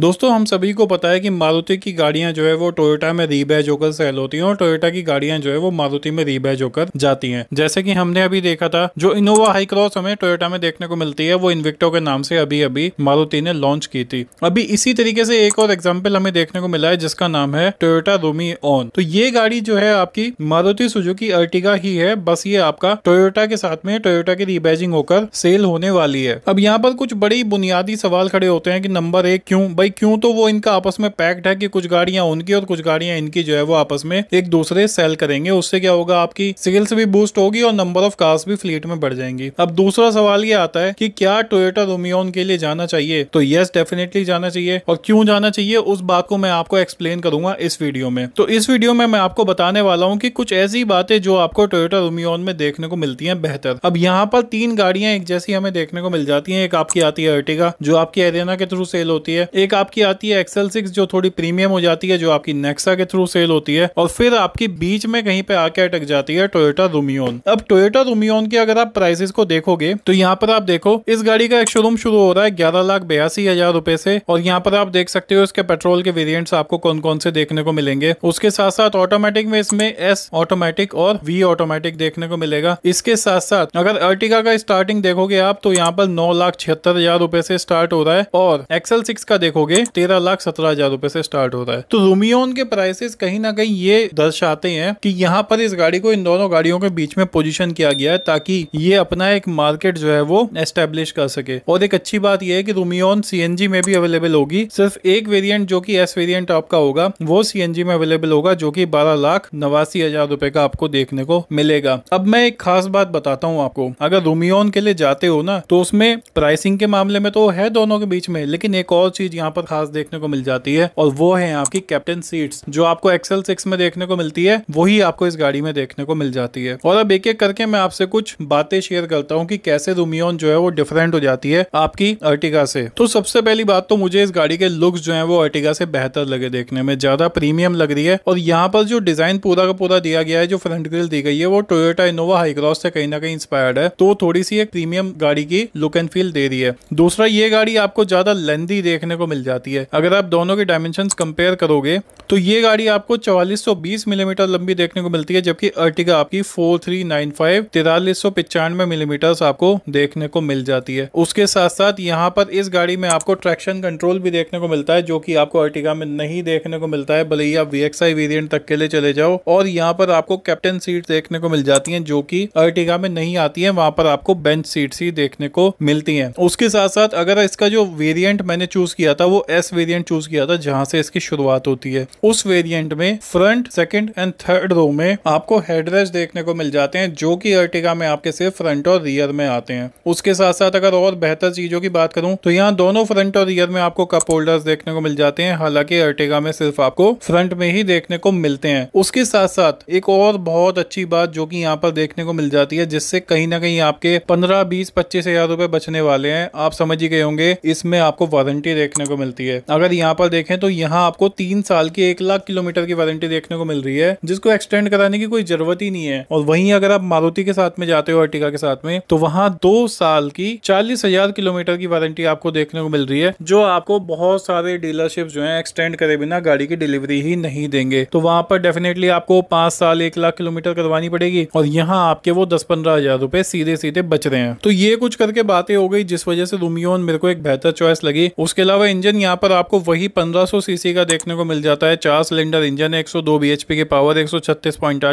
दोस्तों हम सभी को पता है कि मारुति की गाड़ियां जो है वो टोयोटा में रीबैज होकर सेल होती हैं और टोयोटा की गाड़ियां जो है वो मारुति में रीबैज होकर जाती हैं जैसे कि हमने अभी देखा था जो इनोवा हाई क्रॉस हमें टोयोटा में देखने को मिलती है वो इन्विक्टो के नाम से अभी अभी मारुति ने लॉन्च की थी अभी इसी तरीके से एक और एग्जाम्पल हमें देखने को मिला है जिसका नाम है टोयोटा रूमी ऑन तो ये गाड़ी जो है आपकी मारुति सुजुकी अर्टिगा ही है बस ये आपका टोयोटा के साथ में टोयोटा की रीबैजिंग होकर सेल होने वाली है अब यहाँ पर कुछ बड़ी बुनियादी सवाल खड़े होते हैं कि नंबर एक क्यों भाई क्यों तो वो इनका आपस में पैक्ट है कि कुछ गाड़ियां उनकी और कुछ गाड़ियां इनकी जो है वो आपस में एक दूसरे सेल करेंगे उससे क्या होगा आपकी सेल्स भी बूस्ट होगी और नंबर ऑफ कार्स भी फ्लीट में बढ़ जाएंगी अब दूसरा सवाल ये आता है कि क्या टोयोटा रोमियोन के लिए जाना चाहिए तो यस डेफिनेटली जाना चाहिए और क्यों जाना चाहिए उस बात को मैं आपको एक्सप्लेन करूंगा इस वीडियो में तो इस वीडियो में मैं आपको बताने वाला हूँ कि कुछ ऐसी बातें जो आपको टोयोटा रोमियोन में देखने को मिलती है बेहतर अब यहाँ पर तीन गाड़ियां एक जैसी हमें देखने को मिल जाती है एक आपकी आती है अर्टिगा जो आपकी एरियना के थ्रू सेल होती है एक आपकी आती है एक्सएल सिक्स जो थोड़ी प्रीमियम हो जाती है जो आपकी नेक्सा के थ्रू सेल होती है और फिर आपकी बीच में कहीं पे आके अटक जाती है टोयोटा रूमियोन अब टोयोटा रूमियोन की अगर आप प्राइसेस को देखोगे तो यहाँ पर आप देखो इस गाड़ी का एक शोरूम शुरू हो रहा है ग्यारह लाख बयासी हजार रूपए से और यहाँ पर आप देख सकते हो इसके पेट्रोल के वेरियंट आपको कौन कौन से देखने को मिलेंगे उसके साथ साथ ऑटोमेटिक में इसमें एस ऑटोमेटिक और वी ऑटोमेटिक देखने को मिलेगा इसके साथ साथ अगर अर्टिका का स्टार्टिंग देखोगे आप तो यहाँ पर नौ लाख छिहत्तर हजार रुपए से स्टार्ट हो रहा है और एक्सएल सिक्स का देखोगे हो तेरह लाख सत्रह हजार रूपए से स्टार्ट होता है तो रूमियोन के प्राइसेस कहीं ना कहीं ये दर्शाते हैं कि यहाँ पर इस गाड़ी को इन दोनों गाड़ियों के बीच में पोजीशन किया गया है ताकि ये अपना एक मार्केट जो है वो एस्टेब्लिश कर सके और एक अच्छी बात यह है कि रूमियोन सी में भी अवेलेबल होगी सिर्फ एक वेरियंट जो की एस वेरियंट आपका होगा वो सी में अवेलेबल होगा जो की बारह लाख नवासी हजार रूपए का आपको देखने को मिलेगा अब मैं एक खास बात बताता हूँ आपको अगर रूमियोन के लिए जाते हो ना तो उसमें प्राइसिंग के मामले में तो है दोनों के बीच में लेकिन एक और चीज यहाँ पर खास देखने को मिल जाती है और वो है आपकी कैप्टन सीट्स जो आपको एक्सएल सिक्स में देखने को मिलती है वही आपको इस गाड़ी में देखने को मिल जाती है और अब एक एक करके मैं आपसे कुछ बातें शेयर करता हूँ कि कैसे रूमियोन जो है वो डिफरेंट हो जाती है आपकी अर्टिगा से तो सबसे पहली बात तो मुझे इस गाड़ी के लुक्स जो है वो अर्टिगा से बेहतर लगे देखने में ज्यादा प्रीमियम लग रही है और यहाँ पर जो डिजाइन पूरा का पूरा दिया गया है जो फ्रंट ग्रिल दी गई है वो टोयोटा इनोवा हाईक्रॉस से कहीं ना कहीं इंस्पायर्ड है तो थोड़ी सी एक प्रीमियम गाड़ी की लुक एंड फील दे रही है दूसरा ये गाड़ी आपको ज्यादा लेंदी देखने को मिल जाती है अगर आप दोनों के डायमेंशन कंपेयर करोगे तो ये गाड़ी आपको चौवालीस मिलीमीटर लंबी देखने को मिलती है जबकि अर्टिगा आपकी फोर थ्री नाइन फाइव तिरालीस सौ पिचानवे मिलीमीटर आपको देखने को मिल जाती है उसके साथ साथ यहाँ पर इस गाड़ी में आपको ट्रैक्शन कंट्रोल भी देखने को मिलता है जो कि आपको अर्टिगा में नहीं देखने को मिलता है भले ही आप वी वेरिएंट तक के लिए चले जाओ और यहाँ पर आपको कैप्टन सीट देखने को मिल जाती है जो की अर्टिगा में नहीं आती है वहां पर आपको बेंच सीट ही देखने को मिलती है उसके साथ साथ अगर इसका जो वेरियंट मैंने चूज किया था था वो एस वेरिएंट चूज किया था जहां से इसकी शुरुआत होती है उस वेरिएंट में front second and third row में आपको हेडरेस्ट देखने को मिल जाते हैं जो कि अर्टिगा में आपके सिर्फ फ्रंट और रियर में आते हैं उसके साथ साथ अगर और बेहतर चीजों की बात करूं तो यहाँ दोनों फ्रंट और रियर में आपको कप होल्डर्स देखने को मिल जाते हैं हालांकि अर्टिगा में सिर्फ आपको फ्रंट में ही देखने को मिलते हैं उसके साथ साथ एक और बहुत अच्छी बात जो कि यहाँ पर देखने को मिल जाती है जिससे कहीं ना कहीं आपके पंद्रह बीस पच्चीस हजार रुपए बचने वाले हैं आप समझ ही गए होंगे इसमें आपको वारंटी देखने को को मिलती है अगर यहाँ पर देखें तो यहाँ आपको तीन साल की एक लाख किलोमीटर की वारंटी देखने को मिल रही है जिसको एक्सटेंड कराने की कोई जरूरत ही नहीं है और वहीं अगर आप मारुति के साथ में जाते हो अर्टिका के साथ में तो वहाँ दो साल की चालीस हजार किलोमीटर की वारंटी आपको देखने को मिल रही है जो आपको बहुत सारे डीलरशिप जो है एक्सटेंड करे बिना गाड़ी की डिलीवरी ही नहीं देंगे तो वहाँ पर डेफिनेटली आपको पांच साल एक लाख किलोमीटर करवानी पड़ेगी और यहाँ आपके वो दस पंद्रह हजार रुपए सीधे सीधे बच रहे हैं तो ये कुछ करके बातें हो गई जिस वजह से रूमियोन मेरे को एक बेहतर चॉइस लगी उसके अलावा इंजन इंजन यहाँ पर आपको वही 1500 सीसी का देखने को मिल जाता है चार सिलेंडर इंजन है दो बीएचपी के पावर एक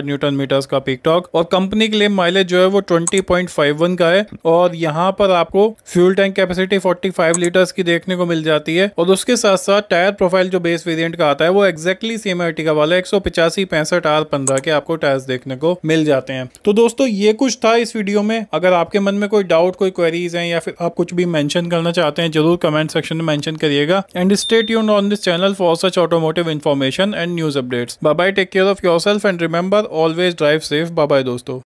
न्यूटन मीटर्स का पिक टॉक और कंपनी के लिए माइलेज जो है वो 20.51 का है और यहाँ पर आपको फ्यूल टैंक कैपेसिटी 45 लीटर्स की देखने को मिल जाती है और उसके साथ साथ टायर प्रोफाइल जो बेस वेरियंट का आता है वो एक्जैक्टली सेम का वाला एक सौ पंद्रह के आपको टायर्स देखने को मिल जाते हैं तो दोस्तों ये कुछ था इस वीडियो में अगर आपके मन में कोई डाउट कोई क्वेरीज है या फिर आप कुछ भी मैंशन करना चाहते हैं जरूर कमेंट सेक्शन में मैंशन करिए करिएगा and stay tuned on this channel for such automotive information and news updates bye take care of yourself and remember always drive safe bye दोस्तों